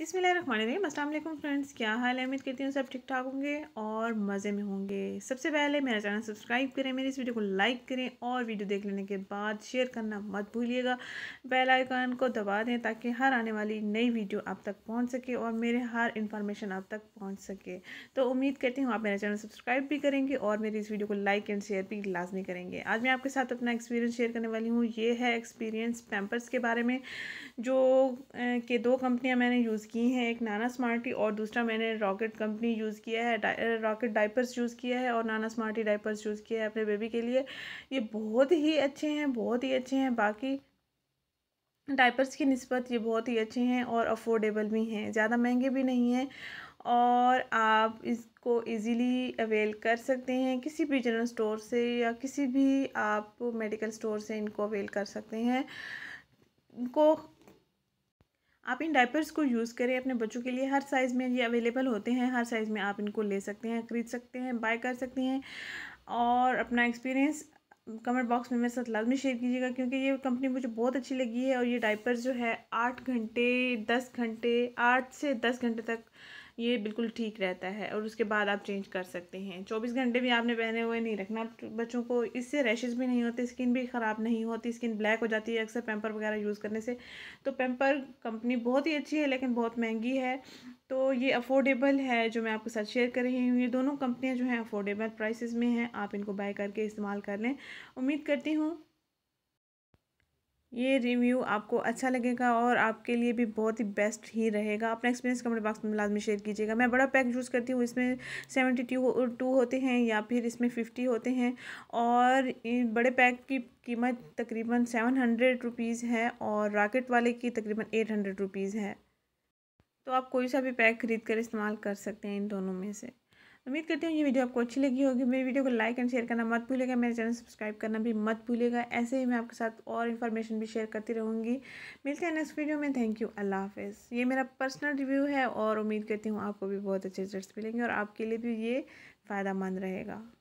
बिसमिल रहीम असल फ्रेंड्स क्या हाल है उम्मीद करती हूँ सब ठीक ठाक होंगे और मज़े में होंगे सबसे पहले मेरा चैनल सब्सक्राइब करें मेरी इस वीडियो को लाइक करें और वीडियो देख लेने के बाद शेयर करना मत भूलिएगा बेल आइकन को दबा दें ताकि हर आने वाली नई वीडियो आप तक पहुँच सके और मेरे हर इन्फॉर्मेशन आप तक पहुँच सके तो उम्मीद करती हूँ आप मेरा चैनल सब्सक्राइब भी करेंगे और मेरी इस वीडियो को लाइक एंड शेयर भी लाजमी करेंगे आज मैं आपके साथ अपना एक्सपीरियंस शेयर करने वाली हूँ ये है एक्सपीरियंस पैम्पर्स के बारे में जो के दो कंपनियाँ मैंने यूज़ यूज़ की हैं एक नाना स्मार्टी और दूसरा मैंने रॉकेट कंपनी यूज़ किया है रॉकेट डाइपर्स यूज़ किया है और नाना स्मार्टी डाइपर्स यूज़ किया है अपने बेबी के लिए ये बहुत ही अच्छे हैं बहुत ही अच्छे हैं बाकी डाइपर्स की नस्बत ये बहुत ही अच्छे हैं और अफोर्डेबल भी हैं ज़्यादा महंगे भी नहीं हैं और आप इसको इजीली अवेल कर सकते हैं किसी भी जनरल स्टोर से या किसी भी आप मेडिकल स्टोर से इनको अवेल कर सकते हैं इनको आप इन डायपर्स को यूज़ करें अपने बच्चों के लिए हर साइज़ में ये अवेलेबल होते हैं हर साइज़ में आप इनको ले सकते हैं ख़रीद सकते हैं बाय कर सकते हैं और अपना एक्सपीरियंस कमेंट बॉक्स में मेरे साथ लाजमी शेयर कीजिएगा क्योंकि ये कंपनी मुझे बहुत अच्छी लगी है और ये डायपर्स जो है आठ घंटे दस घंटे आठ से दस घंटे तक ये बिल्कुल ठीक रहता है और उसके बाद आप चेंज कर सकते हैं चौबीस घंटे भी आपने पहने हुए नहीं रखना बच्चों को इससे रैशेज़ भी नहीं होते स्किन भी ख़राब नहीं होती स्किन ब्लैक हो जाती है अक्सर पैम्पर वगैरह यूज़ करने से तो पैम्पर कंपनी बहुत ही अच्छी है लेकिन बहुत महंगी है तो ये अफोर्डेबल है जो मैं आपके साथ शेयर कर रही हूँ ये दोनों कंपनियाँ जो हैं अफोर्डेबल प्राइसेस में हैं आप इनको बाय करके इस्तेमाल कर लें उम्मीद करती हूँ ये रिव्यू आपको अच्छा लगेगा और आपके लिए भी बहुत ही बेस्ट ही रहेगा अपना एक्सपीरियंस कमेंट बॉक्स में लाजमी शेयर कीजिएगा मैं बड़ा पैक यूज़ करती हूँ इसमें सेवेंटी टू टू होते हैं या फिर इसमें फिफ्टी होते हैं और बड़े पैक की कीमत तकरीबन सेवन हंड्रेड रुपीज़ है और राकेट वाले की तकरीबन एट हंड्रेड रुपीज़ है तो आप कोई सा भी पैक खरीद कर इस्तेमाल कर सकते हैं इन दोनों में से उम्मीद करती हूँ ये वीडियो आपको अच्छी लगी होगी मेरी वीडियो को लाइक एंड शेयर करना मत भूलिएगा मेरे चैनल सब्सक्राइब करना भी मत भूलिएगा ऐसे ही मैं आपके साथ और इन्फॉर्मेशन भी शेयर करती रहूँगी मिलते हैं नेक्स्ट वीडियो में थैंक यू अल्लाह हाफिज़ ये मेरा पर्सनल रिव्यू है और उम्मीद करती हूँ आपको भी बहुत अच्छे रिजल्ट मिलेंगे और आपके लिए भी ये फ़ायदा रहेगा